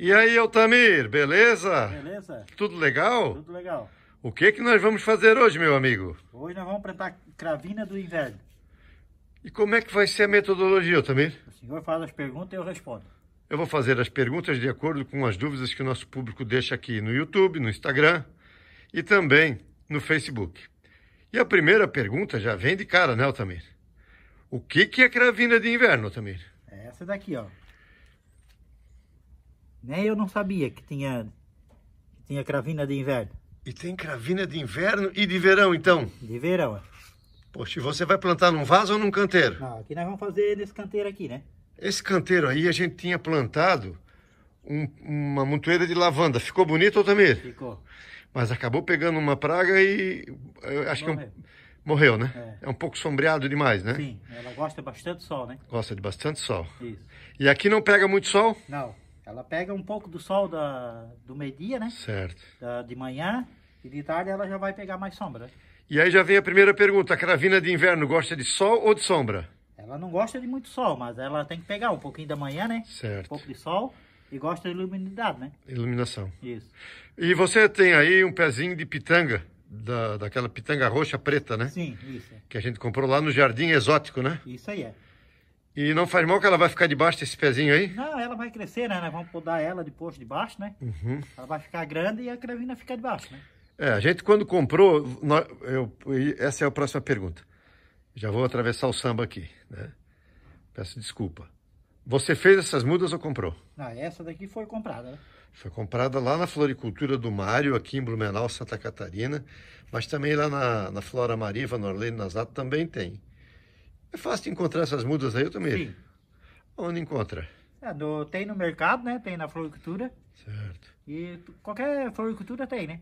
E aí, Altamir, beleza? Beleza? Tudo legal? Tudo legal. O que que nós vamos fazer hoje, meu amigo? Hoje nós vamos plantar cravina do inverno. E como é que vai ser a metodologia, Altamir? O senhor faz as perguntas e eu respondo. Eu vou fazer as perguntas de acordo com as dúvidas que o nosso público deixa aqui no YouTube, no Instagram e também no Facebook. E a primeira pergunta já vem de cara, né, Altamir? O que, que é cravina de inverno, Altamir? É essa daqui, ó. Nem né? eu não sabia que tinha, que tinha cravina de inverno. E tem cravina de inverno e de verão, então? De verão, é. Poxa, e você vai plantar num vaso ou num canteiro? Não, aqui nós vamos fazer nesse canteiro aqui, né? Esse canteiro aí a gente tinha plantado um, uma montoeira de lavanda. Ficou bonito, também Ficou. Mas acabou pegando uma praga e... acho morreu. que é um, Morreu, né? É. é. um pouco sombreado demais, né? Sim, ela gosta bastante sol, né? Gosta de bastante sol. Isso. E aqui não pega muito sol? Não. Ela pega um pouco do sol da, do meio-dia, né? Certo. Da, de manhã e de tarde ela já vai pegar mais sombra. E aí já vem a primeira pergunta: a cravina de inverno gosta de sol ou de sombra? Ela não gosta de muito sol, mas ela tem que pegar um pouquinho da manhã, né? Certo. Um pouco de sol e gosta de iluminidade, né? Iluminação. Isso. E você tem aí um pezinho de pitanga? Da, daquela pitanga roxa preta, né? Sim, isso. Que a gente comprou lá no Jardim Exótico, né? Isso aí é. E não faz mal que ela vai ficar debaixo desse pezinho aí? Não, ela vai crescer, né? Nós vamos podar ela de posto debaixo, né? Uhum. Ela vai ficar grande e a crevina fica debaixo, né? É, a gente quando comprou, nós, eu, essa é a próxima pergunta. Já vou atravessar o samba aqui, né? Peço desculpa. Você fez essas mudas ou comprou? Ah, essa daqui foi comprada, né? Foi comprada lá na Floricultura do Mário, aqui em Blumenau, Santa Catarina, mas também lá na, na Flora Mariva, no Orlando Nazato, também tem. É fácil encontrar essas mudas aí, também. Sim. Onde encontra? É, do, tem no mercado, né? Tem na floricultura. Certo. E qualquer floricultura tem, né?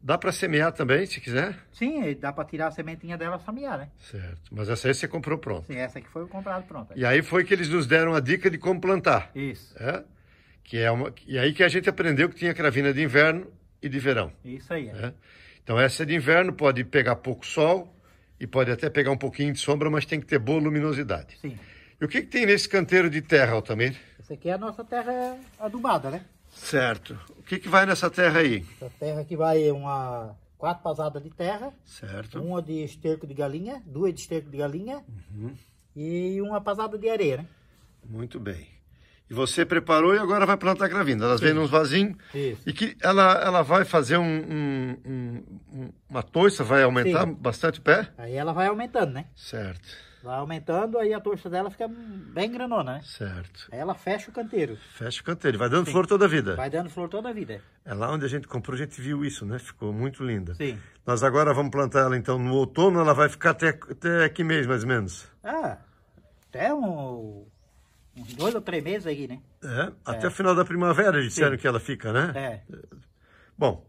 Dá para semear também, se quiser? Sim, dá para tirar a sementinha dela e semear, né? Certo. Mas essa aí você comprou pronta. Sim, essa aqui foi comprada pronta. E aí foi que eles nos deram a dica de como plantar. Isso. É? Que é uma... E aí que a gente aprendeu que tinha cravina de inverno e de verão. Isso aí. É. É? Então essa é de inverno, pode pegar pouco sol, e pode até pegar um pouquinho de sombra, mas tem que ter boa luminosidade. Sim. E o que, que tem nesse canteiro de terra, também? Essa aqui é a nossa terra adubada, né? Certo. O que, que vai nessa terra aí? Essa terra aqui vai uma quatro pasadas de terra. Certo. Uma de esterco de galinha, duas de esterco de galinha uhum. e uma pasada de areia, né? Muito bem. E você preparou e agora vai plantar gravindo. Elas Sim. vêm nos vasinhos Isso. e que ela, ela vai fazer um, um, um, uma tocha vai aumentar Sim. bastante o pé? Aí ela vai aumentando, né? Certo. Vai aumentando, aí a tocha dela fica bem granona, né? Certo. Aí ela fecha o canteiro. Fecha o canteiro, vai dando Sim. flor toda a vida. Vai dando flor toda a vida. É. é lá onde a gente comprou, a gente viu isso, né? Ficou muito linda. Sim. Nós agora vamos plantar ela, então, no outono, ela vai ficar até, até que mês, mais ou menos? Ah, até um uns dois ou três meses aí, né? É, até é. o final da primavera disseram Sim. que ela fica, né? É. Bom,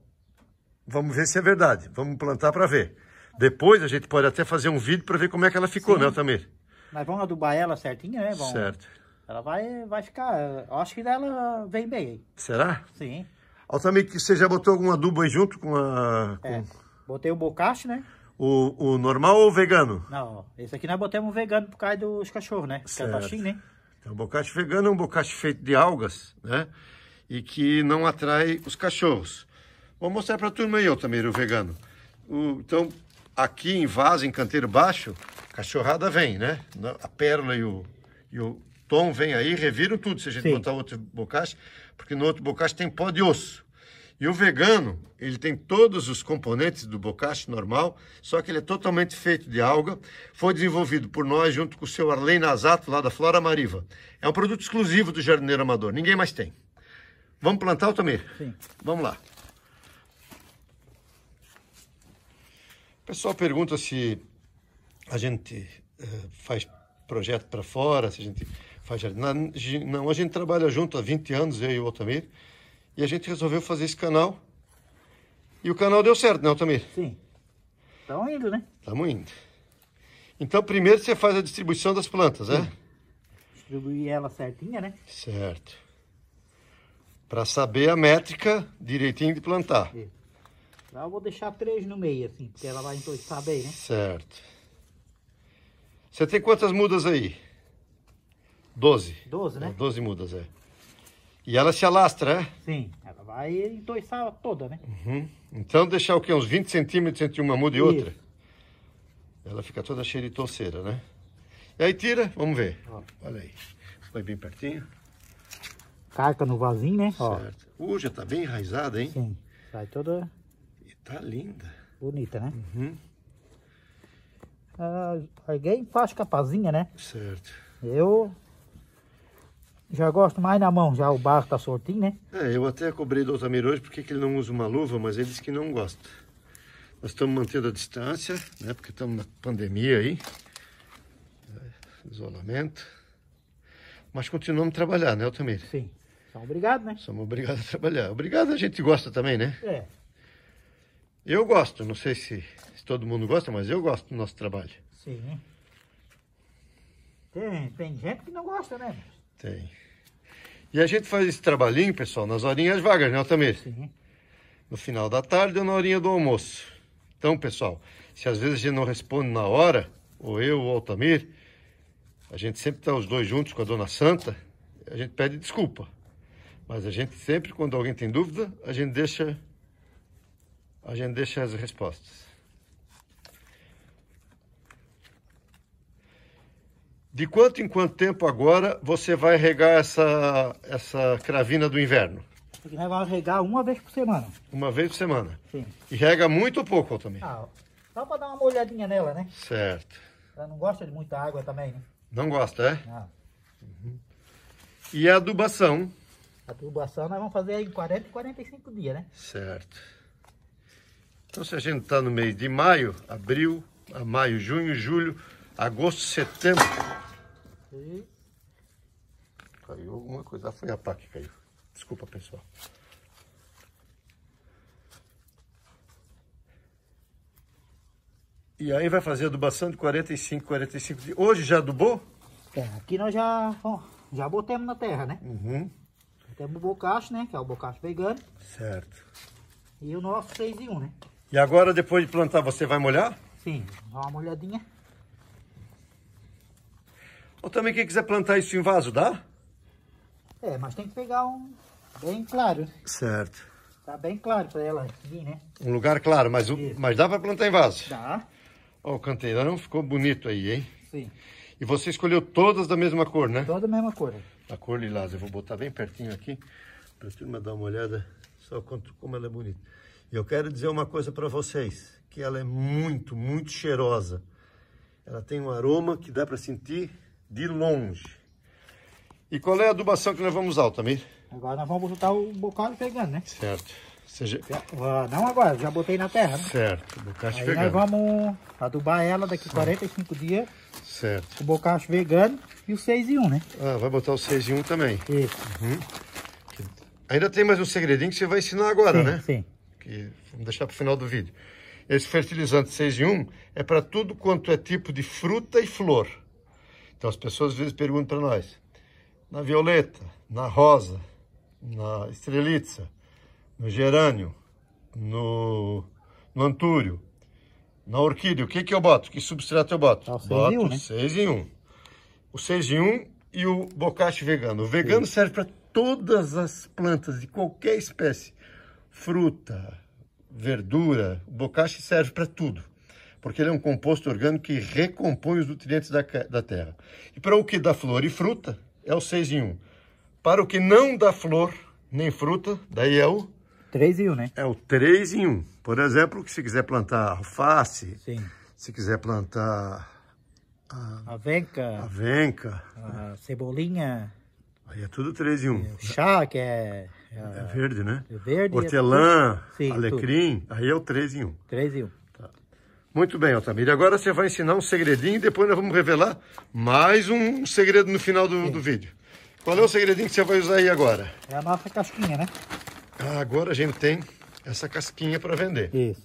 vamos ver se é verdade. Vamos plantar para ver. Depois a gente pode até fazer um vídeo para ver como é que ela ficou, Sim. né, Altamir? Nós vamos adubar ela certinho, né? Vamos... Certo. Ela vai, vai ficar... Eu acho que ela vem bem aí. Será? Sim. Altamir, você já botou algum adubo aí junto com a... Com... É, botei o bocache, né? O, o normal ou o vegano? Não, esse aqui nós botamos vegano por causa dos cachorros, né? Certo. Que é baixinho, né? Então, o bocate vegano é um bocate feito de algas, né? E que não atrai os cachorros. Vou mostrar para a turma aí, Altamiro, o vegano. O, então, aqui em vaso, em canteiro baixo, cachorrada vem, né? A pérola e o, e o tom vem aí, reviram tudo se a gente Sim. botar outro bocate, porque no outro bocate tem pó de osso. E o vegano, ele tem todos os componentes do bocache normal, só que ele é totalmente feito de alga. Foi desenvolvido por nós junto com o seu Arley Nazato, lá da Flora Mariva. É um produto exclusivo do jardineiro amador, ninguém mais tem. Vamos plantar, Otamir? Sim. Vamos lá. O pessoal pergunta se a gente uh, faz projeto para fora, se a gente faz jardim. Não, a gente trabalha junto há 20 anos, eu e o Otamir. E a gente resolveu fazer esse canal. E o canal deu certo, não, né, Tamir? Sim. Estamos indo, né? Estamos indo. Então, primeiro você faz a distribuição das plantas, né? Sim. né? Distribuir ela certinha, né? Certo. Para saber a métrica direitinho de plantar. Sim. É. Eu vou deixar três no meio, assim, porque ela vai entoiçar bem, né? Certo. Você tem quantas mudas aí? Doze. Doze, né? Doze mudas, é. E ela se alastra, é? Sim, ela vai entoiçar toda, né? Uhum. Então deixar o quê? Uns 20 centímetros entre uma muda e Isso. outra? Ela fica toda cheia de torceira, né? E aí tira, vamos ver. Ó. Olha aí. foi bem pertinho. Carca no vasinho, né? Certo. Ó. Uh, já tá bem enraizada, hein? Sim. Sai toda... E tá linda. Bonita, né? Uhum. Ah, alguém faz capazinha, né? Certo. Eu já gosto mais na mão, já o barro tá soltinho, né? É, eu até cobrei do Otamir hoje porque ele não usa uma luva, mas ele disse que não gosta. Nós estamos mantendo a distância, né? Porque estamos na pandemia aí, isolamento. Mas continuamos trabalhando trabalhar, né, Otamir? Sim. somos obrigados, né? Somos obrigados a trabalhar. Obrigado a gente gosta também, né? É. Eu gosto, não sei se, se todo mundo gosta, mas eu gosto do nosso trabalho. Sim. Tem, tem gente que não gosta, né? Tem. E a gente faz esse trabalhinho, pessoal, nas horinhas vagas, né, Altamir? Sim. No final da tarde ou na horinha do almoço. Então, pessoal, se às vezes a gente não responde na hora, ou eu ou o Altamir, a gente sempre está os dois juntos com a Dona Santa, a gente pede desculpa. Mas a gente sempre, quando alguém tem dúvida, a gente deixa, a gente deixa as respostas. De quanto em quanto tempo agora você vai regar essa, essa cravina do inverno? Porque nós vamos regar uma vez por semana. Uma vez por semana? Sim. E rega muito ou pouco também? Ah, só para dar uma molhadinha nela, né? Certo. Ela não gosta de muita água também, né? Não gosta, é? Ah. Uhum. E a adubação? A adubação nós vamos fazer em 40 e 45 dias, né? Certo. Então se a gente está no mês de maio, abril, maio, junho, julho, agosto, setembro, Caiu alguma coisa. Ah, foi a pá que caiu. Desculpa, pessoal. E aí vai fazer adubação de 45, 45 dias. Hoje já adubou? É, aqui nós já, já botamos na terra, né? Uhum. Temos o bocacho, né? Que é o bocacho vegano. Certo. E o nosso 6 e 1, né? E agora, depois de plantar, você vai molhar? Sim, dá uma molhadinha. Ou também quem quiser plantar isso em vaso, dá? É, mas tem que pegar um bem claro. Certo. Tá bem claro para ela vir, né? Um lugar claro, mas, mas dá para plantar em vaso? Dá. Ó, oh, o canteirão ficou bonito aí, hein? Sim. E você escolheu todas da mesma cor, né? Toda da mesma cor. A cor lilás. Eu vou botar bem pertinho aqui para a turma dar uma olhada só quanto, como ela é bonita. E eu quero dizer uma coisa para vocês, que ela é muito, muito cheirosa. Ela tem um aroma que dá para sentir de longe. E qual é a adubação que nós vamos usar, Altamir? Agora nós vamos botar o bocado pegando, né? Certo. Seja... Não agora, já botei na terra, né? Certo, bocache Aí vegano. nós vamos adubar ela daqui hum. certo. 45 dias. Certo. O bocacho vegano e o 6 e 1, né? Ah, vai botar o 6 e 1 também. Isso. Uhum. Ainda tem mais um segredinho que você vai ensinar agora, sim, né? Sim, Que vamos deixar para o final do vídeo. Esse fertilizante 6 em 1 é para tudo quanto é tipo de fruta e flor. Então as pessoas às vezes perguntam para nós, na violeta, na rosa, na estrelitza, no gerânio, no, no antúrio, na orquídea, o que, que eu boto? Que substrato eu boto? Ah, boto em um, né? seis em Um. O seis em um e o bocache vegano. O vegano Sim. serve para todas as plantas de qualquer espécie. Fruta, verdura, o bocache serve para tudo porque ele é um composto orgânico que recompõe os nutrientes da, da terra. E para o que dá flor e fruta, é o 6 em 1. Para o que não dá flor nem fruta, daí é o... 3 em 1, né? É o 3 em 1. Por exemplo, se quiser plantar alface, Sim. se quiser plantar... A, avenca. Avenca. A cebolinha. Aí é tudo 3 em 1. Um. É, chá, que é... É, é verde, né? É verde. Hortelã, é alecrim, tudo. aí é o 3 em 1. Um. 3 em 1. Um. Muito bem, Altamira. Agora você vai ensinar um segredinho e depois nós vamos revelar mais um segredo no final do, do vídeo. Qual é o segredinho que você vai usar aí agora? É a nossa casquinha, né? Ah, agora a gente tem essa casquinha para vender. Isso.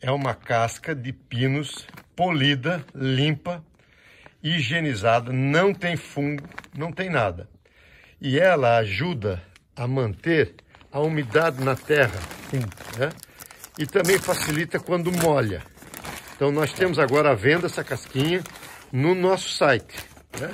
É uma casca de pinos polida, limpa, higienizada, não tem fungo, não tem nada. E ela ajuda a manter a umidade na terra. Sim. Né? E também facilita quando molha. Então nós temos agora à venda essa casquinha no nosso site. Né?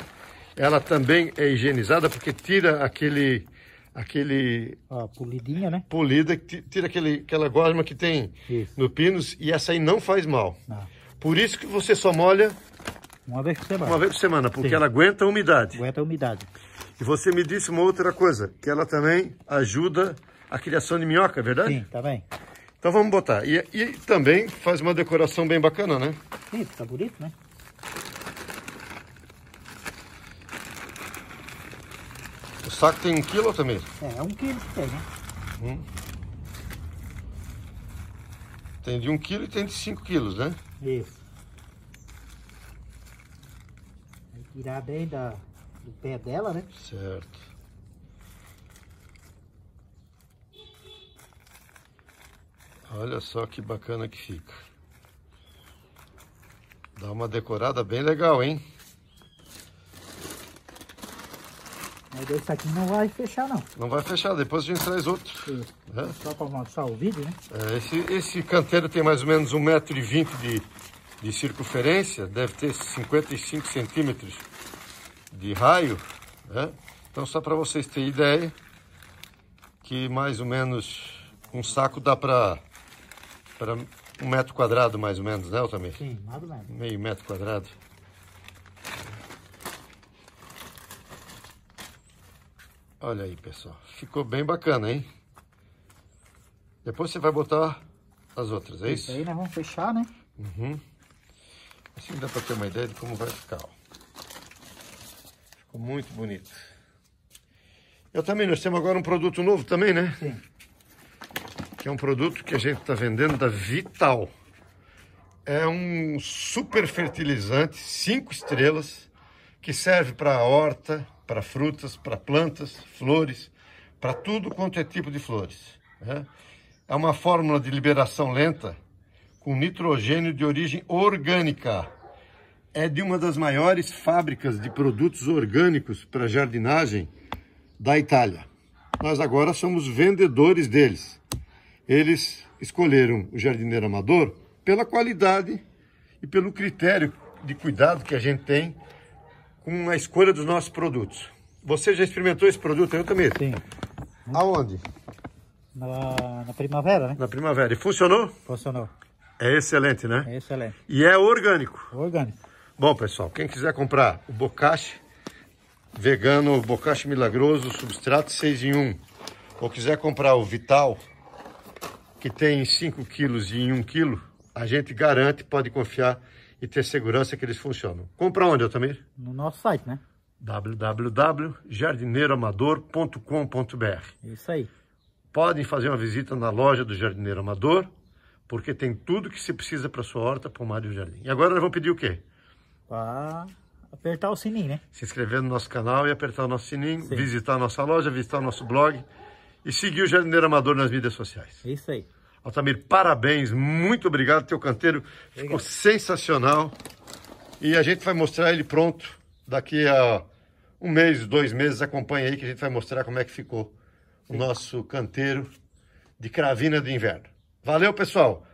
Ela também é higienizada porque tira aquele... aquele a polidinha, né? Polida, tira aquele, aquela gosma que tem Isso. no pinus e essa aí não faz mal. Não. Por isso que você só molha uma vez por semana. Uma vez por semana, porque Sim. ela aguenta a umidade. Aguenta a umidade. E você me disse uma outra coisa, que ela também ajuda a criação de minhoca, é verdade? Sim, também. Tá então vamos botar. E, e, também faz uma decoração bem bacana, né? Sim, tá bonito, né? O saco tem um quilo também? Tá é, é um quilo que tem, né? Hum. Tem de um quilo e tem de cinco quilos, né? Isso. Tem que tirar bem da, do pé dela, né? Certo. Olha só que bacana que fica. Dá uma decorada bem legal, hein? Mas esse aqui não vai fechar, não. Não vai fechar, depois a gente traz outro. É. Só para mostrar o vídeo, né? É, esse, esse canteiro tem mais ou menos 1,20m de, de circunferência, deve ter 55 centímetros de raio. Né? Então, só para vocês terem ideia, que mais ou menos um saco dá para era um metro quadrado mais ou menos, né, Altamir? Sim, mais ou menos. Meio metro quadrado. Olha aí, pessoal. Ficou bem bacana, hein? Depois você vai botar as outras, é isso? Isso aí nós né? vamos fechar, né? Uhum. Assim dá para ter uma ideia de como vai ficar, ó. Ficou muito bonito. Eu também, nós temos agora um produto novo também, né? Sim que é um produto que a gente está vendendo da Vital. É um super fertilizante, cinco estrelas, que serve para a horta, para frutas, para plantas, flores, para tudo quanto é tipo de flores. Né? É uma fórmula de liberação lenta com nitrogênio de origem orgânica. É de uma das maiores fábricas de produtos orgânicos para jardinagem da Itália. Nós agora somos vendedores deles eles escolheram o jardineiro amador pela qualidade e pelo critério de cuidado que a gente tem com a escolha dos nossos produtos. Você já experimentou esse produto, eu também? Sim. Aonde? Na, na primavera, né? Na primavera. E funcionou? Funcionou. É excelente, né? É excelente. E é orgânico? Orgânico. Bom, pessoal, quem quiser comprar o bocache vegano, bocache milagroso, substrato 6 em 1, ou quiser comprar o Vital que tem 5 quilos e em 1 um quilo, a gente garante, pode confiar e ter segurança que eles funcionam. Compra onde, Otamir? No nosso site, né? www.jardineiroamador.com.br Isso aí. Podem fazer uma visita na loja do Jardineiro Amador, porque tem tudo que se precisa para sua horta, pomar e o jardim. E agora nós vamos pedir o quê? Para apertar o sininho, né? Se inscrever no nosso canal e apertar o nosso sininho, Sim. visitar a nossa loja, visitar o nosso blog e seguir o Jardineiro Amador nas mídias sociais. É isso aí. Altamir, parabéns, muito obrigado. Teu canteiro obrigado. ficou sensacional. E a gente vai mostrar ele pronto daqui a um mês, dois meses. Acompanha aí que a gente vai mostrar como é que ficou Sim. o nosso canteiro de cravina de inverno. Valeu, pessoal.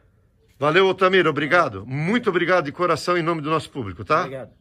Valeu, Otamir. Obrigado. Muito obrigado de coração em nome do nosso público, tá? Obrigado.